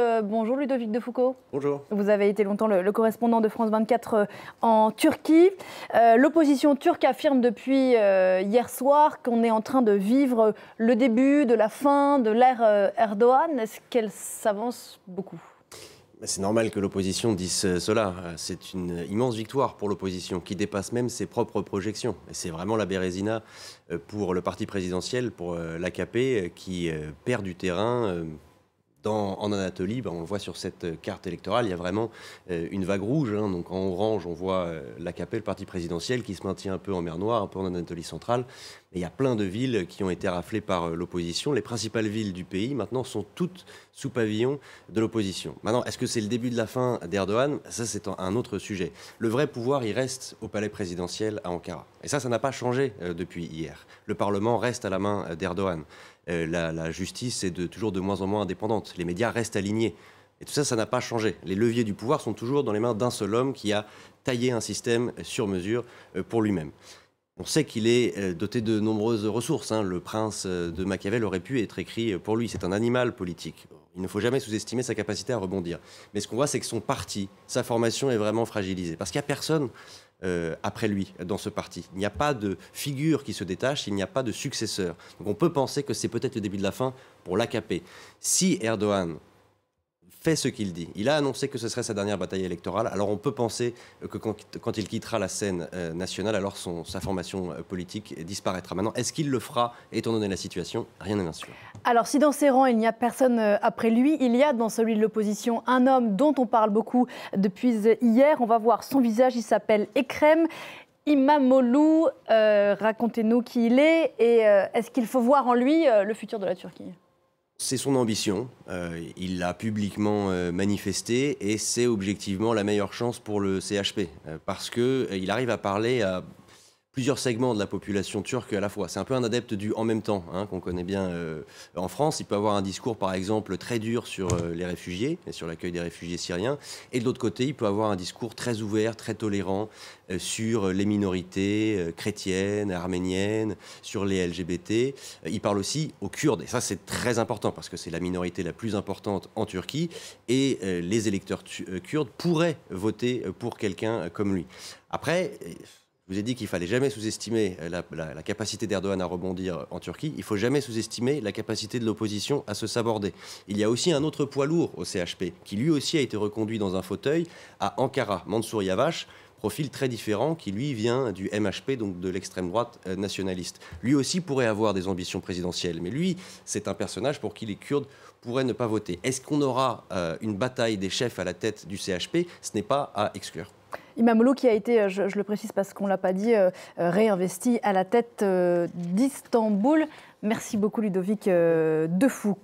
Euh, bonjour Ludovic de Foucault. Bonjour. Vous avez été longtemps le, correspondant de France 24 euh, en Turquie. Euh, l'opposition turque affirme depuis hier soir qu'on est en train de vivre le début de la fin de l'ère Erdogan. Est-ce qu'elle s'avance beaucoup c'est normal que l'opposition dise cela. C'est une immense victoire pour l'opposition qui dépasse même ses propres projections. C'est vraiment la bérésina pour le parti présidentiel, pour l'AKP, qui perd du terrain en Anatolie, ben, on le voit sur cette euh, carte électorale, il y a vraiment euh, une vague rouge. Hein. donc en orange, on voit euh, la le parti présidentiel, qui se maintient un peu en mer Noire, un peu en Anatolie centrale. il y a plein de villes qui ont été raflées par l'opposition. Les principales villes du pays, maintenant, sont toutes sous pavillon de l'opposition. Maintenant, est-ce que c'est le début de la fin d'Erdogan Ça, c'est un autre sujet. Le vrai pouvoir, il reste au palais présidentiel à Ankara. Et ça, ça n'a pas changé depuis hier. Le Parlement reste à la main d'Erdogan. Euh, la, justice est toujours de moins en moins indépendante. Les médias restent alignés. Et tout ça, ça n'a pas changé. Les leviers du pouvoir sont toujours dans les mains d'un seul homme qui a taillé un système sur mesure euh, pour lui-même. On sait qu'il est euh, doté de nombreuses ressources. Hein. Le prince de Machiavel aurait pu être écrit pour lui. C'est un animal politique. Il ne faut jamais sous-estimer sa capacité à rebondir. Mais ce qu'on voit, c'est que son parti, sa formation est vraiment fragilisée. Parce qu'il n'y a personne euh, après lui dans ce parti. Il n'y a pas de figure qui se détache, il n'y a pas de successeur. Donc on peut penser que c'est peut-être le début de la fin pour l'AKP. Si Erdogan fait ce qu'il dit. Il a annoncé que ce serait sa dernière bataille électorale. Alors on peut penser euh, que quand il quittera la scène euh, nationale, alors son, sa formation euh, politique disparaîtra. Maintenant, est-ce qu'il le fera étant donné la situation Rien n'est sûr. Alors si dans ses rangs, il n'y a personne après lui, il y a dans celui de l'opposition un homme dont on parle beaucoup depuis hier. On va voir son visage, il s'appelle Ekrem. Imamoglu, racontez-nous qui il est et est-ce qu'il faut voir en lui le futur de la Turquie c'est son ambition, euh, il l'a publiquement euh, manifesté et c'est objectivement la meilleure chance pour le CHP euh, parce que il arrive à parler à plusieurs segments de la population turque à la fois. C'est un peu un adepte du en même temps hein, qu'on connaît bien euh, en France. Il peut avoir un discours, par exemple, très dur sur euh, les réfugiés et sur l'accueil des réfugiés syriens. Et de l'autre côté, il peut avoir un discours très ouvert, très tolérant euh, sur les minorités chrétiennes, arméniennes, sur les LGBT. Il parle aussi aux Kurdes. Et ça, c'est très important parce que c'est la minorité la plus importante en Turquie. Et les électeurs kurdes pourraient voter pour quelqu'un comme lui. Après vous avez dit qu'il fallait jamais sous-estimer euh, la, capacité d'Erdogan à rebondir en Turquie. Il faut jamais sous-estimer la capacité de l'opposition à se saborder. Il y a aussi un autre poids lourd au CHP qui lui aussi a été reconduit dans un fauteuil à Ankara, Mansour Yavash, profil très différent qui lui vient du MHP, donc de l'extrême droite euh, nationaliste. Lui aussi pourrait avoir des ambitions présidentielles, mais lui, c'est un personnage pour qui les Kurdes pourraient ne pas voter. Est-ce qu'on aura euh, une bataille des chefs à la tête du CHP Ce n'est pas à exclure. Imamolo qui a été, euh, je, le précise parce qu'on ne l'a pas dit, euh, euh, réinvesti à la tête d'Istanbul. Merci beaucoup Ludovic Defou.